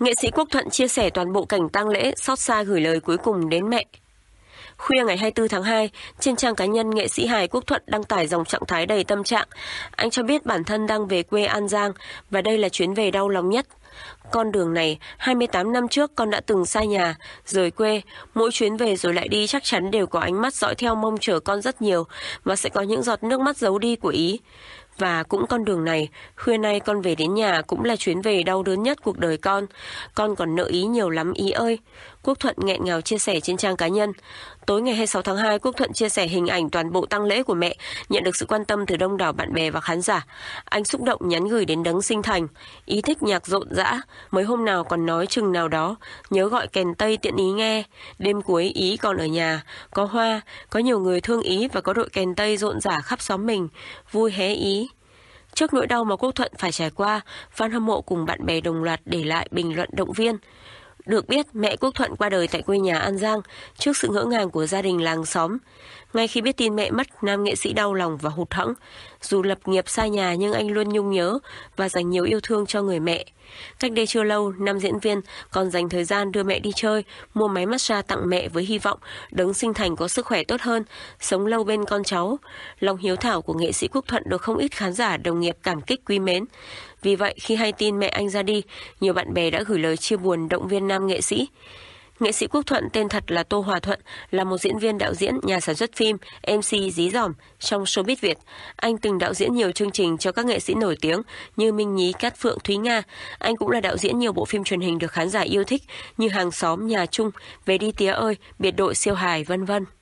Nghệ sĩ Quốc Thuận chia sẻ toàn bộ cảnh tang lễ, xót xa gửi lời cuối cùng đến mẹ. Khuya ngày 24 tháng 2, trên trang cá nhân nghệ sĩ Hải Quốc Thuận đăng tải dòng trạng thái đầy tâm trạng. Anh cho biết bản thân đang về quê An Giang và đây là chuyến về đau lòng nhất con đường này, 28 năm trước con đã từng xa nhà, rời quê, mỗi chuyến về rồi lại đi chắc chắn đều có ánh mắt dõi theo mong chờ con rất nhiều và sẽ có những giọt nước mắt giấu đi của ý. Và cũng con đường này, khuya nay con về đến nhà cũng là chuyến về đau đớn nhất cuộc đời con. Con còn nợ ý nhiều lắm ý ơi. Quốc Thuận nghẹn ngào chia sẻ trên trang cá nhân. Tối ngày 26 tháng 2, Quốc Thuận chia sẻ hình ảnh toàn bộ tang lễ của mẹ, nhận được sự quan tâm từ đông đảo bạn bè và khán giả. Anh xúc động nhắn gửi đến Đấng Sinh Thành. Ý thích nhạc rộn rã dã, mới hôm nào còn nói chừng nào đó, nhớ gọi kèn Tây tiện ý nghe. Đêm cuối ý còn ở nhà, có hoa, có nhiều người thương ý và có đội kèn Tây rộn rã khắp xóm mình, vui hé ý. Trước nỗi đau mà Quốc Thuận phải trải qua, fan hâm mộ cùng bạn bè đồng loạt để lại bình luận động viên. Được biết, mẹ Quốc Thuận qua đời tại quê nhà An Giang trước sự ngỡ ngàng của gia đình làng xóm. Ngay khi biết tin mẹ mất, nam nghệ sĩ đau lòng và hụt hẫng. Dù lập nghiệp xa nhà nhưng anh luôn nhung nhớ và dành nhiều yêu thương cho người mẹ. Cách đây chưa lâu, nam diễn viên còn dành thời gian đưa mẹ đi chơi, mua máy massage tặng mẹ với hy vọng đấng sinh thành có sức khỏe tốt hơn, sống lâu bên con cháu. Lòng hiếu thảo của nghệ sĩ Quốc Thuận được không ít khán giả đồng nghiệp cảm kích quý mến. Vì vậy, khi hay tin mẹ anh ra đi, nhiều bạn bè đã gửi lời chia buồn động viên nam nghệ sĩ. Nghệ sĩ Quốc Thuận tên thật là Tô Hòa Thuận, là một diễn viên đạo diễn, nhà sản xuất phim, MC dí dỏm trong showbiz Việt. Anh từng đạo diễn nhiều chương trình cho các nghệ sĩ nổi tiếng như Minh Nhí, Cát Phượng, Thúy Nga. Anh cũng là đạo diễn nhiều bộ phim truyền hình được khán giả yêu thích như Hàng xóm, Nhà chung, Về đi tía ơi, Biệt đội siêu hài, vân vân.